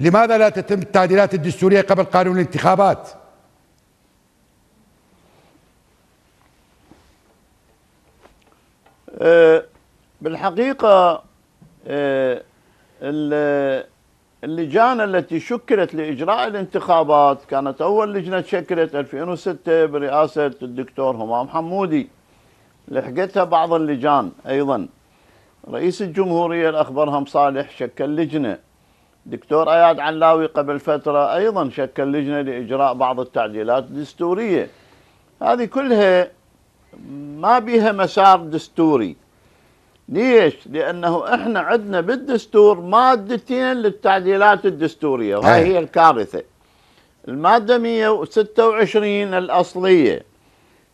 لماذا لا تتم التعديلات الدستورية قبل قانون الانتخابات آه، بالحقيقة آه، اللجان التي شكلت لإجراء الانتخابات كانت أول لجنة شكلت 2006 برئاسة الدكتور همام حمودي لحقتها بعض اللجان أيضا رئيس الجمهورية الأخ برهم صالح شكل لجنة دكتور اياد علاوي قبل فتره ايضا شكل لجنه لاجراء بعض التعديلات الدستوريه هذه كلها ما بيها مسار دستوري ليش؟ لانه احنا عندنا بالدستور مادتين للتعديلات الدستوريه وهي هي الكارثه. الماده 126 الاصليه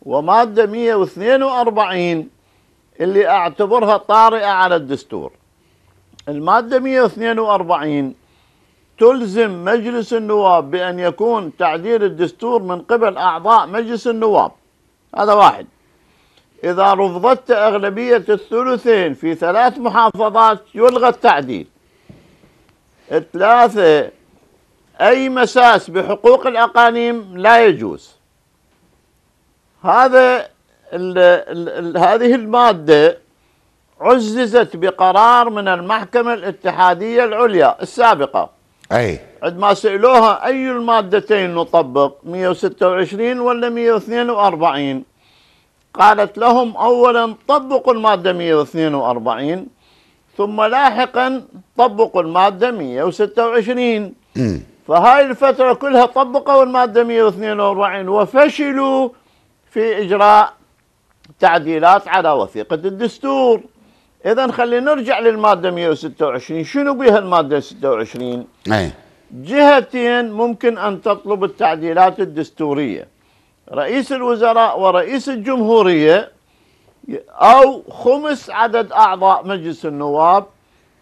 وماده 142 اللي اعتبرها طارئه على الدستور. الماده 142 تلزم مجلس النواب بأن يكون تعديل الدستور من قبل أعضاء مجلس النواب هذا واحد إذا رفضت أغلبية الثلثين في ثلاث محافظات يلغى التعديل ثلاثة أي مساس بحقوق الأقانيم لا يجوز هذا ال ال هذه المادة عززت بقرار من المحكمة الاتحادية العليا السابقة اي عندما سالوها اي المادتين نطبق 126 ولا 142 قالت لهم اولا طبقوا الماده 142 ثم لاحقا طبقوا الماده 126 فهاي الفتره كلها طبقوا الماده 142 وفشلوا في اجراء تعديلات على وثيقه الدستور اذا خلينا نرجع للماده 126 شنو بها الماده 26 اي جهتين ممكن ان تطلب التعديلات الدستوريه رئيس الوزراء ورئيس الجمهوريه او خمس عدد اعضاء مجلس النواب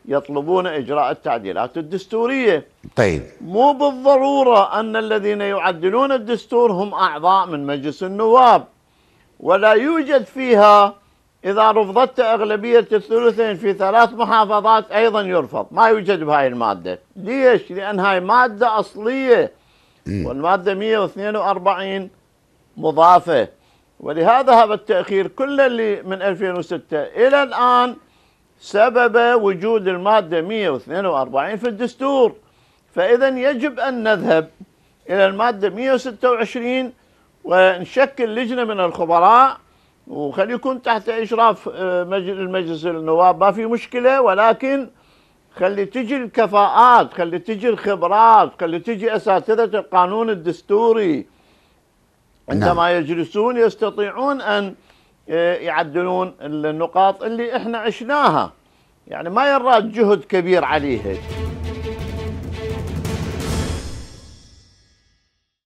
يطلبون اجراء التعديلات الدستوريه. طيب مو بالضروره ان الذين يعدلون الدستور هم اعضاء من مجلس النواب ولا يوجد فيها إذا رفضت أغلبية الثلثين في ثلاث محافظات أيضا يرفض ما يوجد بهاي المادة ليش؟ لأن هاي مادة أصلية والمادة 142 مضافة ولهذا هذا التأخير كل اللي من 2006 إلى الآن سبب وجود المادة 142 في الدستور فإذا يجب أن نذهب إلى المادة 126 ونشكل لجنة من الخبراء وخلي يكون تحت إشراف آه، مجلس النواب ما في مشكلة ولكن خلي تجي الكفاءات خلي تجي الخبرات خلي تجي أساتذة القانون الدستوري عندما نعم. يجلسون يستطيعون أن آه، يعدلون النقاط اللي احنا عشناها يعني ما يراد جهد كبير عليها